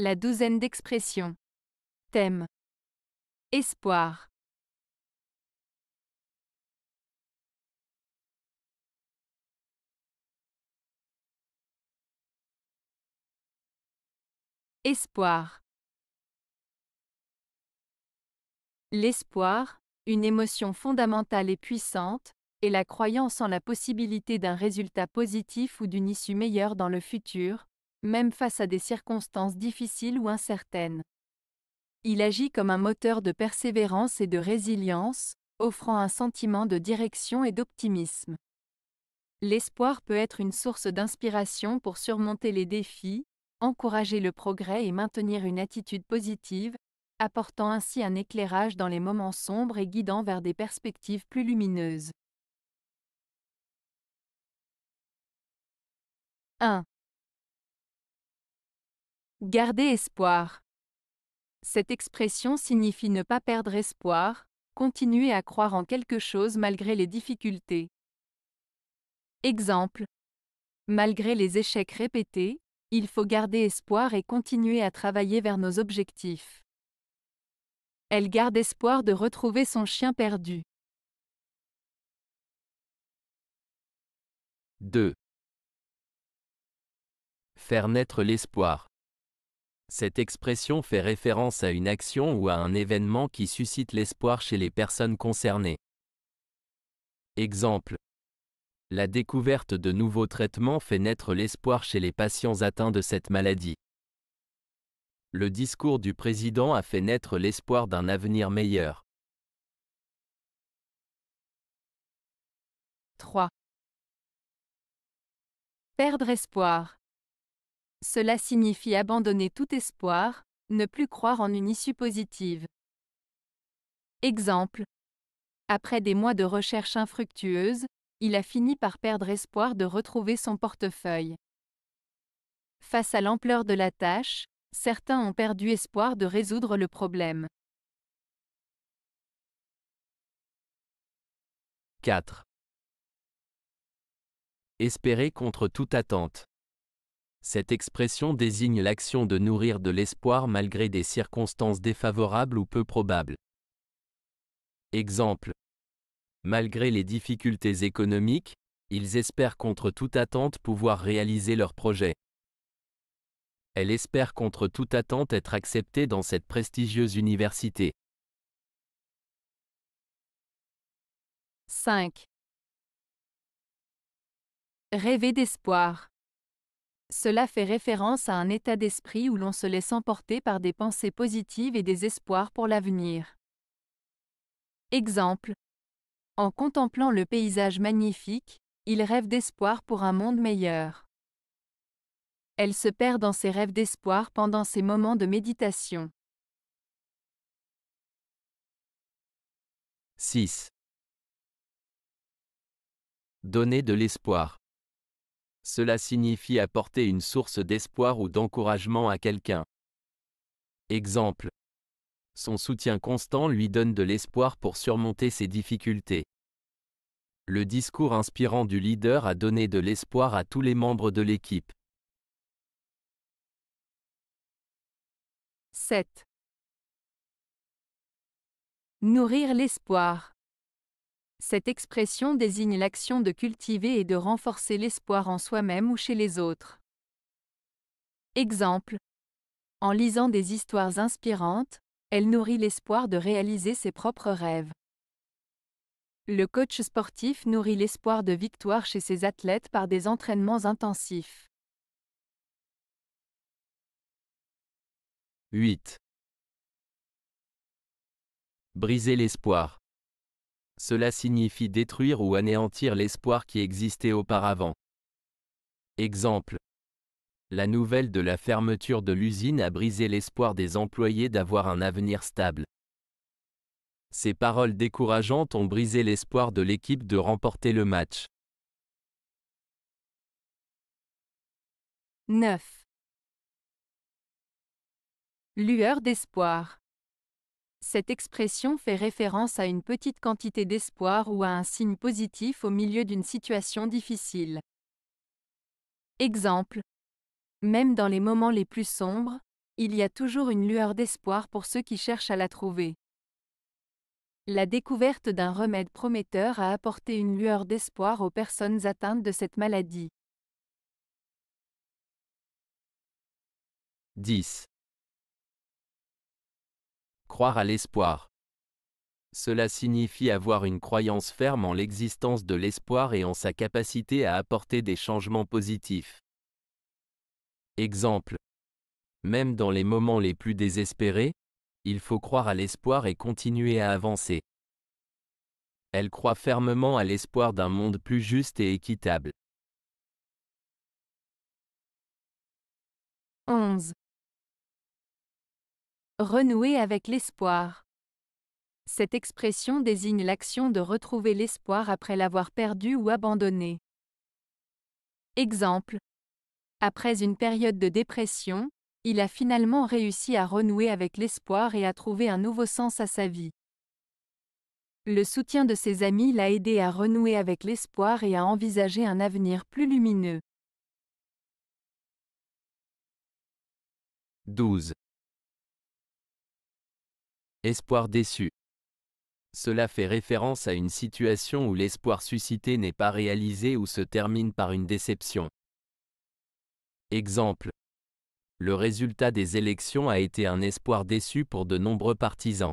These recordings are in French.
La douzaine d'expressions. Thème. Espoir. Espoir. L'espoir, une émotion fondamentale et puissante, est la croyance en la possibilité d'un résultat positif ou d'une issue meilleure dans le futur, même face à des circonstances difficiles ou incertaines. Il agit comme un moteur de persévérance et de résilience, offrant un sentiment de direction et d'optimisme. L'espoir peut être une source d'inspiration pour surmonter les défis, encourager le progrès et maintenir une attitude positive, apportant ainsi un éclairage dans les moments sombres et guidant vers des perspectives plus lumineuses. 1. Garder espoir. Cette expression signifie ne pas perdre espoir, continuer à croire en quelque chose malgré les difficultés. Exemple. Malgré les échecs répétés, il faut garder espoir et continuer à travailler vers nos objectifs. Elle garde espoir de retrouver son chien perdu. 2. Faire naître l'espoir. Cette expression fait référence à une action ou à un événement qui suscite l'espoir chez les personnes concernées. Exemple. La découverte de nouveaux traitements fait naître l'espoir chez les patients atteints de cette maladie. Le discours du président a fait naître l'espoir d'un avenir meilleur. 3. Perdre espoir. Cela signifie abandonner tout espoir, ne plus croire en une issue positive. Exemple. Après des mois de recherche infructueuse, il a fini par perdre espoir de retrouver son portefeuille. Face à l'ampleur de la tâche, certains ont perdu espoir de résoudre le problème. 4. Espérer contre toute attente. Cette expression désigne l'action de nourrir de l'espoir malgré des circonstances défavorables ou peu probables. Exemple. Malgré les difficultés économiques, ils espèrent contre toute attente pouvoir réaliser leur projet. Elle espère contre toute attente être acceptée dans cette prestigieuse université. 5. Rêver d'espoir. Cela fait référence à un état d'esprit où l'on se laisse emporter par des pensées positives et des espoirs pour l'avenir. Exemple. En contemplant le paysage magnifique, il rêve d'espoir pour un monde meilleur. Elle se perd dans ses rêves d'espoir pendant ses moments de méditation. 6. Donner de l'espoir. Cela signifie apporter une source d'espoir ou d'encouragement à quelqu'un. Exemple. Son soutien constant lui donne de l'espoir pour surmonter ses difficultés. Le discours inspirant du leader a donné de l'espoir à tous les membres de l'équipe. 7. Nourrir l'espoir. Cette expression désigne l'action de cultiver et de renforcer l'espoir en soi-même ou chez les autres. Exemple. En lisant des histoires inspirantes, elle nourrit l'espoir de réaliser ses propres rêves. Le coach sportif nourrit l'espoir de victoire chez ses athlètes par des entraînements intensifs. 8. Briser l'espoir. Cela signifie détruire ou anéantir l'espoir qui existait auparavant. Exemple. La nouvelle de la fermeture de l'usine a brisé l'espoir des employés d'avoir un avenir stable. Ces paroles décourageantes ont brisé l'espoir de l'équipe de remporter le match. 9. Lueur d'espoir. Cette expression fait référence à une petite quantité d'espoir ou à un signe positif au milieu d'une situation difficile. Exemple. Même dans les moments les plus sombres, il y a toujours une lueur d'espoir pour ceux qui cherchent à la trouver. La découverte d'un remède prometteur a apporté une lueur d'espoir aux personnes atteintes de cette maladie. 10 croire à l'espoir. Cela signifie avoir une croyance ferme en l'existence de l'espoir et en sa capacité à apporter des changements positifs. Exemple. Même dans les moments les plus désespérés, il faut croire à l'espoir et continuer à avancer. Elle croit fermement à l'espoir d'un monde plus juste et équitable. 11. Renouer avec l'espoir. Cette expression désigne l'action de retrouver l'espoir après l'avoir perdu ou abandonné. Exemple. Après une période de dépression, il a finalement réussi à renouer avec l'espoir et à trouver un nouveau sens à sa vie. Le soutien de ses amis l'a aidé à renouer avec l'espoir et à envisager un avenir plus lumineux. 12. Espoir déçu. Cela fait référence à une situation où l'espoir suscité n'est pas réalisé ou se termine par une déception. Exemple. Le résultat des élections a été un espoir déçu pour de nombreux partisans.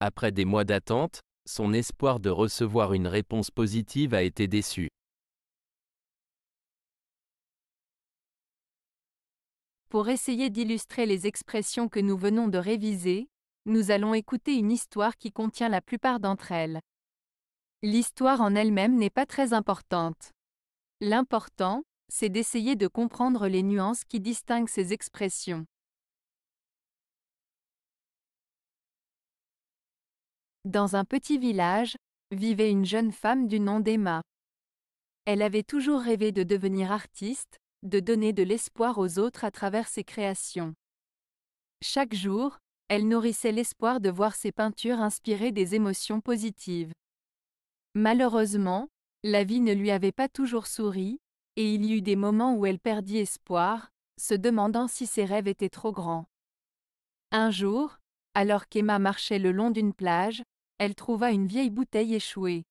Après des mois d'attente, son espoir de recevoir une réponse positive a été déçu. Pour essayer d'illustrer les expressions que nous venons de réviser, nous allons écouter une histoire qui contient la plupart d'entre elles. L'histoire en elle-même n'est pas très importante. L'important, c'est d'essayer de comprendre les nuances qui distinguent ces expressions. Dans un petit village, vivait une jeune femme du nom d'Emma. Elle avait toujours rêvé de devenir artiste, de donner de l'espoir aux autres à travers ses créations. Chaque jour, elle nourrissait l'espoir de voir ses peintures inspirer des émotions positives. Malheureusement, la vie ne lui avait pas toujours souri, et il y eut des moments où elle perdit espoir, se demandant si ses rêves étaient trop grands. Un jour, alors qu'Emma marchait le long d'une plage, elle trouva une vieille bouteille échouée.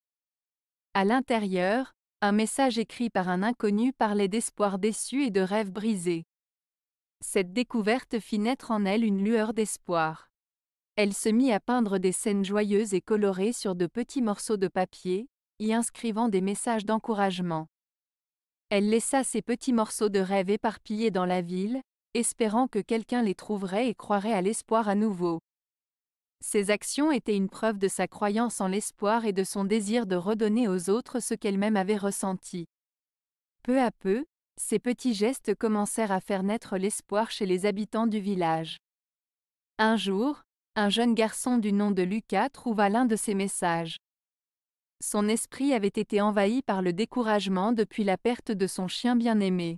À l'intérieur, un message écrit par un inconnu parlait d'espoir déçu et de rêves brisés. Cette découverte fit naître en elle une lueur d'espoir. Elle se mit à peindre des scènes joyeuses et colorées sur de petits morceaux de papier, y inscrivant des messages d'encouragement. Elle laissa ces petits morceaux de rêve éparpillés dans la ville, espérant que quelqu'un les trouverait et croirait à l'espoir à nouveau. Ses actions étaient une preuve de sa croyance en l'espoir et de son désir de redonner aux autres ce qu'elle-même avait ressenti. Peu à peu, ses petits gestes commencèrent à faire naître l'espoir chez les habitants du village. Un jour, un jeune garçon du nom de Lucas trouva l'un de ces messages. Son esprit avait été envahi par le découragement depuis la perte de son chien bien-aimé.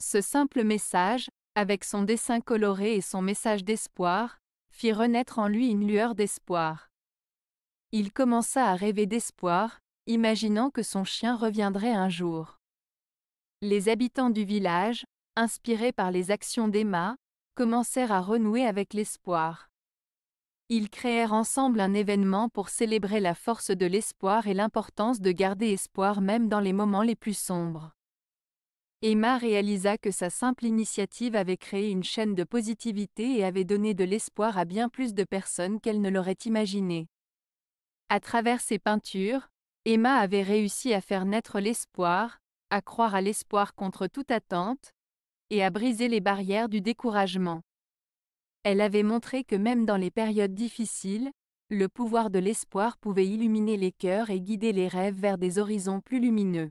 Ce simple message, avec son dessin coloré et son message d'espoir, fit renaître en lui une lueur d'espoir. Il commença à rêver d'espoir, imaginant que son chien reviendrait un jour. Les habitants du village, inspirés par les actions d'Emma, commencèrent à renouer avec l'espoir. Ils créèrent ensemble un événement pour célébrer la force de l'espoir et l'importance de garder espoir même dans les moments les plus sombres. Emma réalisa que sa simple initiative avait créé une chaîne de positivité et avait donné de l'espoir à bien plus de personnes qu'elle ne l'aurait imaginé. À travers ses peintures, Emma avait réussi à faire naître l'espoir, à croire à l'espoir contre toute attente, et à briser les barrières du découragement. Elle avait montré que même dans les périodes difficiles, le pouvoir de l'espoir pouvait illuminer les cœurs et guider les rêves vers des horizons plus lumineux.